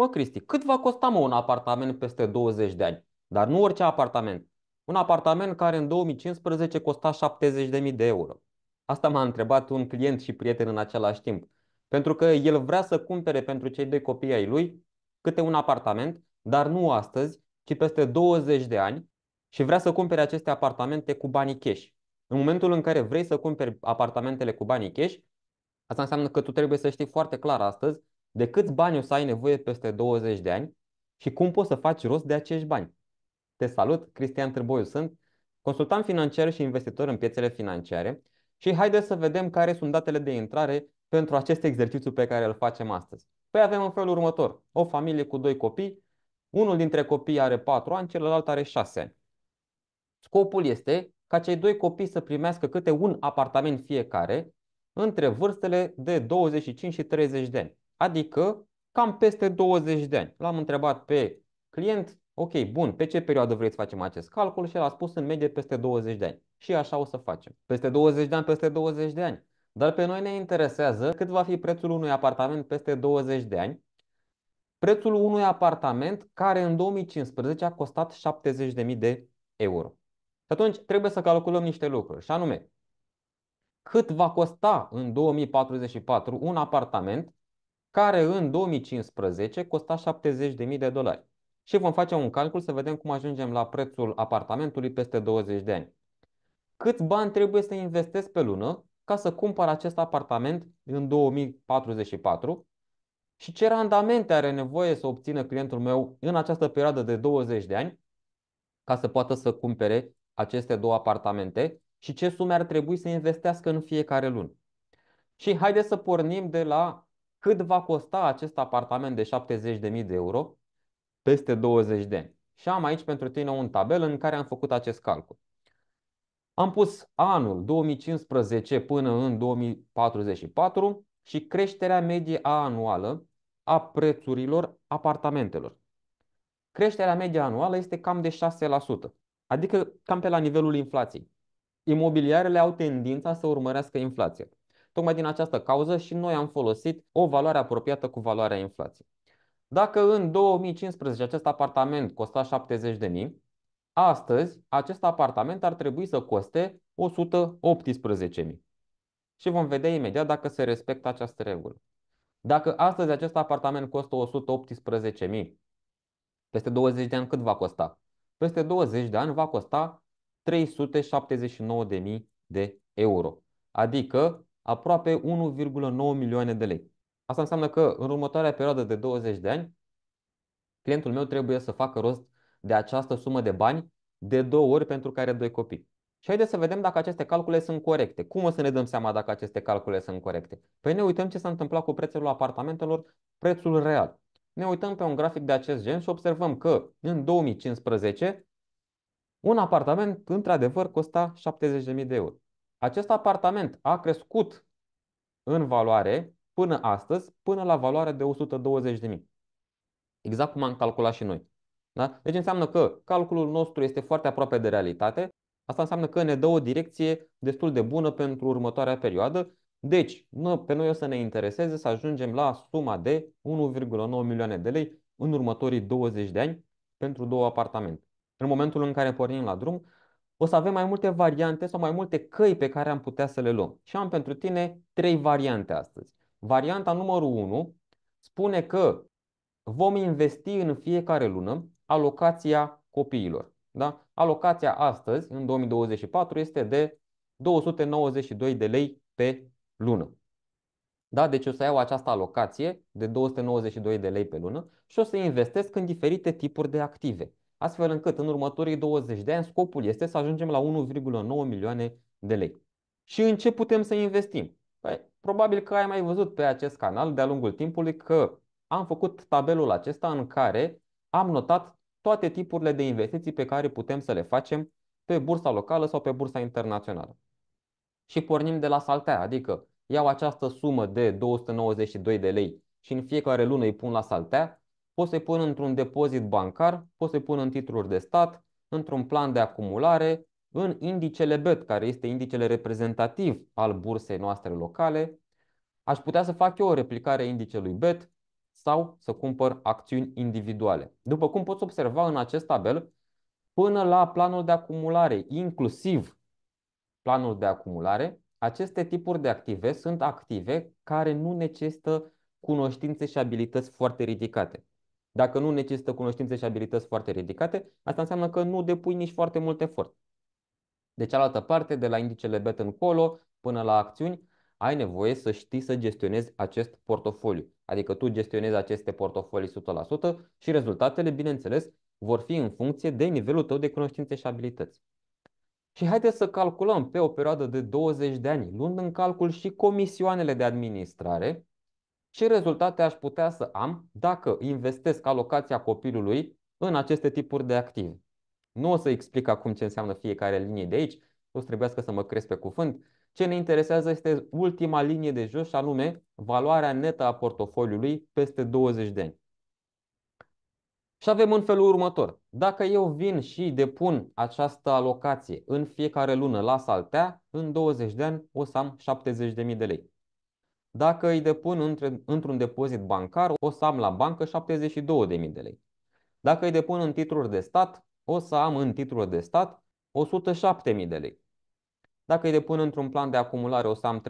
Bă, Cristi, cât va costa mă un apartament peste 20 de ani? Dar nu orice apartament. Un apartament care în 2015 costa 70.000 de euro. Asta m-a întrebat un client și prieten în același timp. Pentru că el vrea să cumpere pentru cei doi copii ai lui câte un apartament, dar nu astăzi, ci peste 20 de ani și vrea să cumpere aceste apartamente cu banii cash. În momentul în care vrei să cumperi apartamentele cu banii cash, asta înseamnă că tu trebuie să știi foarte clar astăzi de câți bani o să ai nevoie peste 20 de ani și cum poți să faci rost de acești bani. Te salut, Cristian Târboiu sunt, consultant financiar și investitor în piețele financiare și haideți să vedem care sunt datele de intrare pentru acest exercițiu pe care îl facem astăzi. Păi avem în felul următor, o familie cu doi copii, unul dintre copii are 4 ani, celălalt are 6 ani. Scopul este ca cei doi copii să primească câte un apartament fiecare între vârstele de 25 și 30 de ani adică cam peste 20 de ani. L-am întrebat pe client, ok, bun, pe ce perioadă vrei să facem acest calcul și el a spus în medie peste 20 de ani. Și așa o să facem. Peste 20 de ani, peste 20 de ani. Dar pe noi ne interesează cât va fi prețul unui apartament peste 20 de ani, prețul unui apartament care în 2015 a costat 70.000 de euro. Și atunci trebuie să calculăm niște lucruri, și anume, cât va costa în 2044 un apartament care în 2015 costa 70.000 de dolari. Și vom face un calcul să vedem cum ajungem la prețul apartamentului peste 20 de ani. Câți bani trebuie să investesc pe lună ca să cumpăr acest apartament în 2044 și ce randamente are nevoie să obțină clientul meu în această perioadă de 20 de ani ca să poată să cumpere aceste două apartamente și ce sume ar trebui să investească în fiecare lună. Și haideți să pornim de la cât va costa acest apartament de 70.000 de euro peste 20 de ani. Și am aici pentru tine un tabel în care am făcut acest calcul. Am pus anul 2015 până în 2044 și creșterea medie anuală a prețurilor apartamentelor. Creșterea medie anuală este cam de 6%, adică cam pe la nivelul inflației. Imobiliarele au tendința să urmărească inflația. Tocmai din această cauză și noi am folosit o valoare apropiată cu valoarea inflației. Dacă în 2015 acest apartament costa 70.000, astăzi acest apartament ar trebui să coste 118.000. Și vom vedea imediat dacă se respectă această regulă. Dacă astăzi acest apartament costă 118.000, peste 20 de ani cât va costa? Peste 20 de ani va costa 379.000 de euro, adică aproape 1,9 milioane de lei. Asta înseamnă că în următoarea perioadă de 20 de ani, clientul meu trebuie să facă rost de această sumă de bani de două ori pentru care doi copii. Și haideți să vedem dacă aceste calcule sunt corecte. Cum o să ne dăm seama dacă aceste calcule sunt corecte? Păi ne uităm ce s-a întâmplat cu prețul apartamentelor, prețul real. Ne uităm pe un grafic de acest gen și observăm că în 2015 un apartament într-adevăr costa 70.000 de euro. Acest apartament a crescut în valoare până astăzi, până la valoarea de 120.000. Exact cum am calculat și noi. Da? Deci înseamnă că calculul nostru este foarte aproape de realitate. Asta înseamnă că ne dă o direcție destul de bună pentru următoarea perioadă. Deci, nu, pe noi o să ne intereseze să ajungem la suma de 1,9 milioane de lei în următorii 20 de ani pentru două apartamente. În momentul în care pornim la drum, o să avem mai multe variante sau mai multe căi pe care am putea să le luăm. Și am pentru tine trei variante astăzi. Varianta numărul 1 spune că vom investi în fiecare lună alocația copiilor. Da? Alocația astăzi, în 2024, este de 292 de lei pe lună. Da? Deci o să iau această alocație de 292 de lei pe lună și o să investesc în diferite tipuri de active astfel încât în următorii 20 de ani scopul este să ajungem la 1,9 milioane de lei. Și în ce putem să investim? Păi, probabil că ai mai văzut pe acest canal de-a lungul timpului că am făcut tabelul acesta în care am notat toate tipurile de investiții pe care putem să le facem pe bursa locală sau pe bursa internațională. Și pornim de la saltea, adică iau această sumă de 292 de lei și în fiecare lună îi pun la saltea, Pot să-i pun într-un depozit bancar, pot să-i pun în titluri de stat, într-un plan de acumulare, în indicele BET, care este indicele reprezentativ al bursei noastre locale. Aș putea să fac eu o replicare a indicelui BET sau să cumpăr acțiuni individuale. După cum poți observa în acest tabel, până la planul de acumulare, inclusiv planul de acumulare, aceste tipuri de active sunt active care nu necesită cunoștințe și abilități foarte ridicate. Dacă nu necesită cunoștințe și abilități foarte ridicate, asta înseamnă că nu depui nici foarte mult efort. De cealaltă parte, de la indicele BET încolo până la acțiuni, ai nevoie să știi să gestionezi acest portofoliu. Adică tu gestionezi aceste portofolii 100% și rezultatele, bineînțeles, vor fi în funcție de nivelul tău de cunoștințe și abilități. Și haideți să calculăm pe o perioadă de 20 de ani, luând în calcul și comisioanele de administrare, ce rezultate aș putea să am dacă investesc alocația copilului în aceste tipuri de active? Nu o să explic acum ce înseamnă fiecare linie de aici, o să trebuiască să mă cresc pe cuvânt. Ce ne interesează este ultima linie de jos și anume valoarea netă a portofoliului peste 20 de ani. Și avem în felul următor. Dacă eu vin și depun această alocație în fiecare lună la saltea, în 20 de ani o să am 70.000 de lei. Dacă îi depun între, într-un depozit bancar, o să am la bancă 72.000 de lei. Dacă îi depun în titluri de stat, o să am în titluri de stat 107.000 de lei. Dacă îi depun într-un plan de acumulare, o să am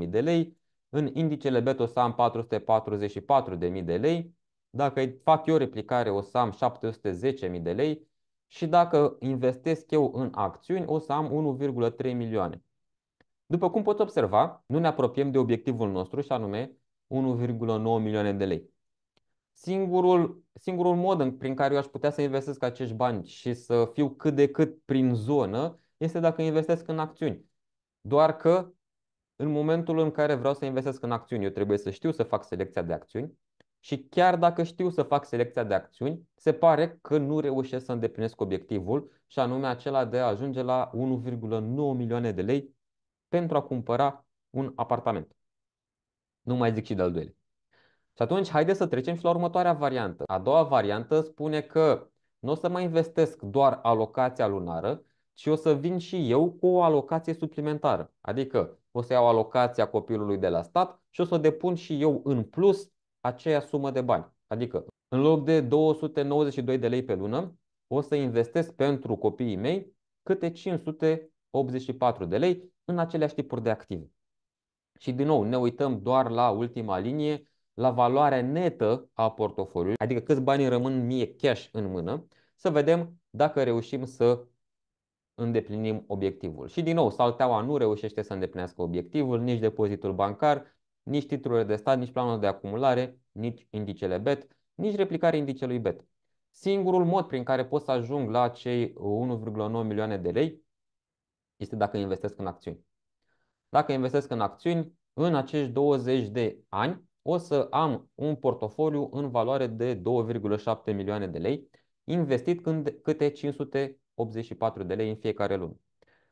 328.000 de lei. În indicele BET o să am 444.000 de lei. Dacă îi fac eu replicare, o să am 710.000 de lei. Și dacă investesc eu în acțiuni, o să am 1,3 milioane. După cum poți observa, nu ne apropiem de obiectivul nostru și anume 1,9 milioane de lei. Singurul, singurul mod în, prin care eu aș putea să investesc acești bani și să fiu cât de cât prin zonă este dacă investesc în acțiuni. Doar că în momentul în care vreau să investesc în acțiuni, eu trebuie să știu să fac selecția de acțiuni și chiar dacă știu să fac selecția de acțiuni, se pare că nu reușesc să îndeplinesc obiectivul și anume acela de a ajunge la 1,9 milioane de lei pentru a cumpăra un apartament. Nu mai zic și de-al doilea. Și atunci, haideți să trecem și la următoarea variantă. A doua variantă spune că nu o să mai investesc doar alocația lunară, ci o să vin și eu cu o alocație suplimentară. Adică o să iau alocația copilului de la stat și o să depun și eu în plus aceea sumă de bani. Adică în loc de 292 de lei pe lună, o să investesc pentru copiii mei câte 584 de lei în aceleași tipuri de active. Și din nou, ne uităm doar la ultima linie, la valoarea netă a portofoliului, adică câți bani rămân mie cash în mână, să vedem dacă reușim să îndeplinim obiectivul. Și din nou, salteaua nu reușește să îndeplinească obiectivul, nici depozitul bancar, nici titlurile de stat, nici planul de acumulare, nici indicele BET, nici replicarea indicelui BET. Singurul mod prin care pot să ajung la cei 1,9 milioane de lei este dacă investesc în acțiuni. Dacă investesc în acțiuni, în acești 20 de ani o să am un portofoliu în valoare de 2,7 milioane de lei, investit când, câte 584 de lei în fiecare lună.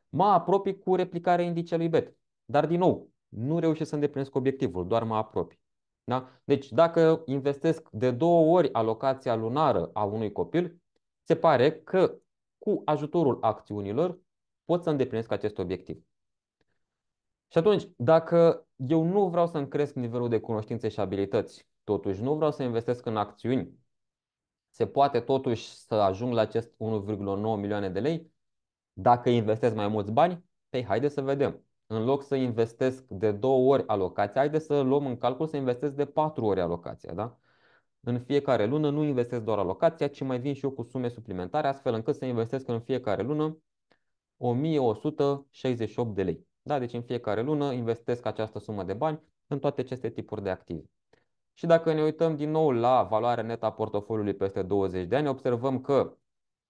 Mă apropii cu replicarea indicelui BET, dar din nou, nu reușesc să îndeplinesc obiectivul, doar mă apropii. Da? Deci dacă investesc de două ori alocația lunară a unui copil, se pare că cu ajutorul acțiunilor pot să îndeplinesc acest obiectiv. Și atunci, dacă eu nu vreau să-mi cresc nivelul de cunoștințe și abilități, totuși nu vreau să investesc în acțiuni, se poate totuși să ajung la acest 1,9 milioane de lei dacă investesc mai mulți bani? Păi haide să vedem. În loc să investesc de două ori alocația, haide să luăm în calcul să investesc de patru ori alocația. Da? În fiecare lună nu investesc doar alocația, ci mai vin și eu cu sume suplimentare, astfel încât să investesc în fiecare lună 1168 de lei. Da? Deci în fiecare lună investesc această sumă de bani în toate aceste tipuri de active. Și dacă ne uităm din nou la valoarea netă a portofoliului peste 20 de ani, observăm că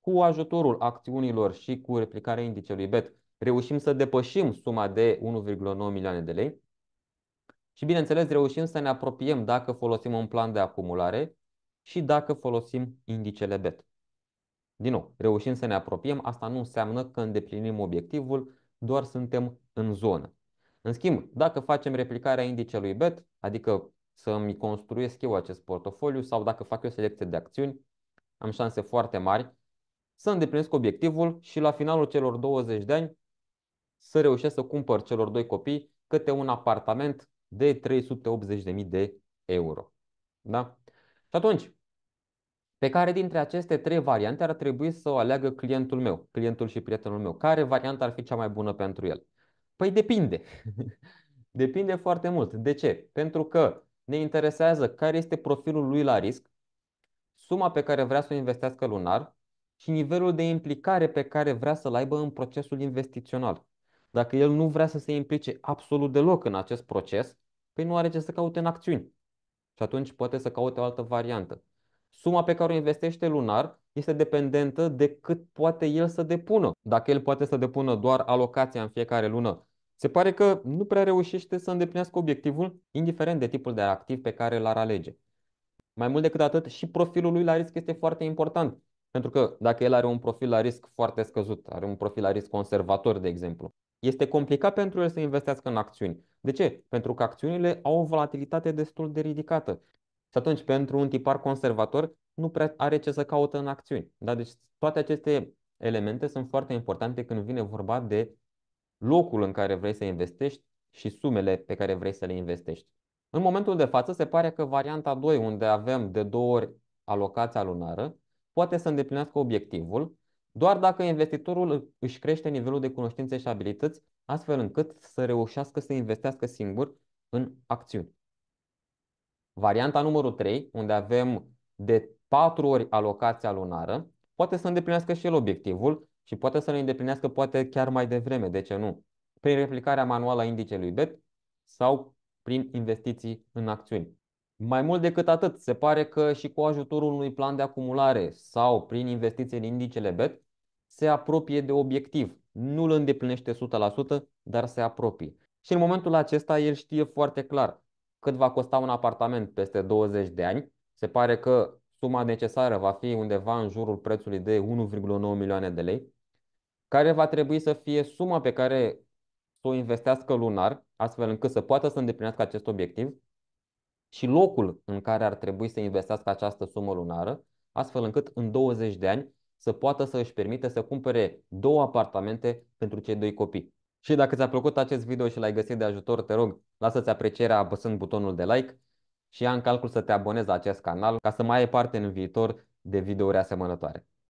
cu ajutorul acțiunilor și cu replicarea indicelui BET reușim să depășim suma de 1,9 milioane de lei și bineînțeles reușim să ne apropiem dacă folosim un plan de acumulare și dacă folosim indicele BET. Din nou, reușim să ne apropiem, asta nu înseamnă că îndeplinim obiectivul, doar suntem în zonă. În schimb, dacă facem replicarea indicelui BET, adică să mi construiesc eu acest portofoliu sau dacă fac eu selecție de acțiuni, am șanse foarte mari să îndeplinesc obiectivul și la finalul celor 20 de ani să reușesc să cumpăr celor doi copii câte un apartament de 380.000 de euro. Da? Și atunci, pe care dintre aceste trei variante ar trebui să o aleagă clientul meu, clientul și prietenul meu? Care variantă ar fi cea mai bună pentru el? Păi depinde. depinde foarte mult. De ce? Pentru că ne interesează care este profilul lui la risc, suma pe care vrea să o investească lunar și nivelul de implicare pe care vrea să-l aibă în procesul investițional. Dacă el nu vrea să se implice absolut deloc în acest proces, păi nu are ce să caute în acțiuni. Și atunci poate să caute o altă variantă suma pe care o investește lunar este dependentă de cât poate el să depună. Dacă el poate să depună doar alocația în fiecare lună, se pare că nu prea reușește să îndeplinească obiectivul, indiferent de tipul de activ pe care l-ar alege. Mai mult decât atât, și profilul lui la risc este foarte important. Pentru că dacă el are un profil la risc foarte scăzut, are un profil la risc conservator, de exemplu, este complicat pentru el să investească în acțiuni. De ce? Pentru că acțiunile au o volatilitate destul de ridicată. Și atunci, pentru un tipar conservator, nu prea are ce să caută în acțiuni. Da? Deci toate aceste elemente sunt foarte importante când vine vorba de locul în care vrei să investești și sumele pe care vrei să le investești. În momentul de față se pare că varianta 2, unde avem de două ori alocația lunară, poate să îndeplinească obiectivul doar dacă investitorul își crește nivelul de cunoștințe și abilități, astfel încât să reușească să investească singur în acțiuni. Varianta numărul 3, unde avem de 4 ori alocația lunară, poate să îndeplinească și el obiectivul și poate să îl îndeplinească poate chiar mai devreme, de ce nu? Prin replicarea manuală a indicelui BET sau prin investiții în acțiuni. Mai mult decât atât, se pare că și cu ajutorul unui plan de acumulare sau prin investiții în indicele BET, se apropie de obiectiv. Nu îl îndeplinește 100%, dar se apropie. Și în momentul acesta el știe foarte clar cât va costa un apartament peste 20 de ani. Se pare că suma necesară va fi undeva în jurul prețului de 1,9 milioane de lei, care va trebui să fie suma pe care să o investească lunar, astfel încât să poată să îndeplinească acest obiectiv și locul în care ar trebui să investească această sumă lunară, astfel încât în 20 de ani să poată să își permită să cumpere două apartamente pentru cei doi copii. Și dacă ți-a plăcut acest video și l-ai găsit de ajutor, te rog, lasă-ți aprecierea apăsând butonul de like și ia în calcul să te abonezi la acest canal ca să mai ai parte în viitor de videouri asemănătoare.